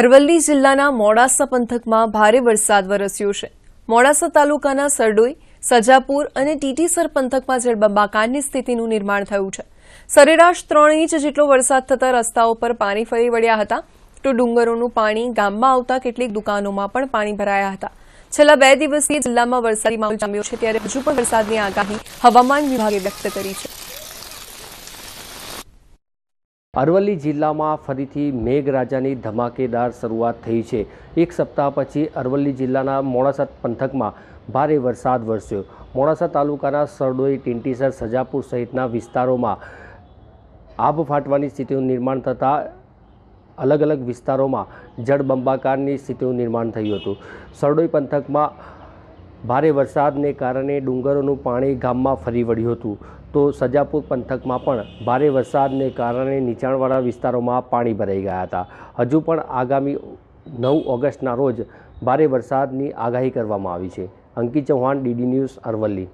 અરવલ્લી જિલ્લાના મોડાસા પંથકમાં ભારે વરસાદ વરસ્યો છે મોડાસા તાલુકાના સરડોઈ સજાપુર અને ટીટીસર પંથકમાં જળબંબાકારની સ્થિતિનું નિર્માણ થયું છે સરેરાશ ત્રણ ઇંચ જેટલો વરસાદ થતાં રસ્તાઓ પર પાણી ફરી વળ્યા હતા તો ડુંગરોનું પાણી ગામમાં આવતા કેટલીક દુકાનોમાં પણ પાણી ભરાયા હતા છેલ્લા બે દિવસથી જિલ્લામાં વરસાદી માહોલ જામ્યો છે ત્યારે હજુ પણ વરસાદની આગાહી હવામાન વિભાગે વ્યક્ત કરી છે અરવલ્લી જિલ્લામાં ફરીથી મેઘરાજાની ધમાકેદાર શરૂઆત થઈ છે એક સપ્તાહ પછી અરવલ્લી જિલ્લાના મોડાસા પંથકમાં ભારે વરસાદ વરસ્યો મોડાસા તાલુકાના સરડોઈ ટીંટીસર સજાપુર સહિતના વિસ્તારોમાં આભ ફાટવાની સ્થિતિનું નિર્માણ થતાં અલગ અલગ વિસ્તારોમાં જળબંબાકારની સ્થિતિનું નિર્માણ થયું હતું સરડોઈ પંથકમાં ભારે વરસાદને કારણે ડુંગરોનું પાણી ગામમાં ફરી વળ્યું હતું તો સજાપુર પંથકમાં પણ ભારે વરસાદને કારણે નીચાણવાળા વિસ્તારોમાં પાણી ભરાઈ ગયા હતા હજુ પણ આગામી નવ ઓગસ્ટના રોજ ભારે વરસાદની આગાહી કરવામાં આવી છે અંકિત ચૌહાણ ડીડી ન્યૂઝ અરવલ્લી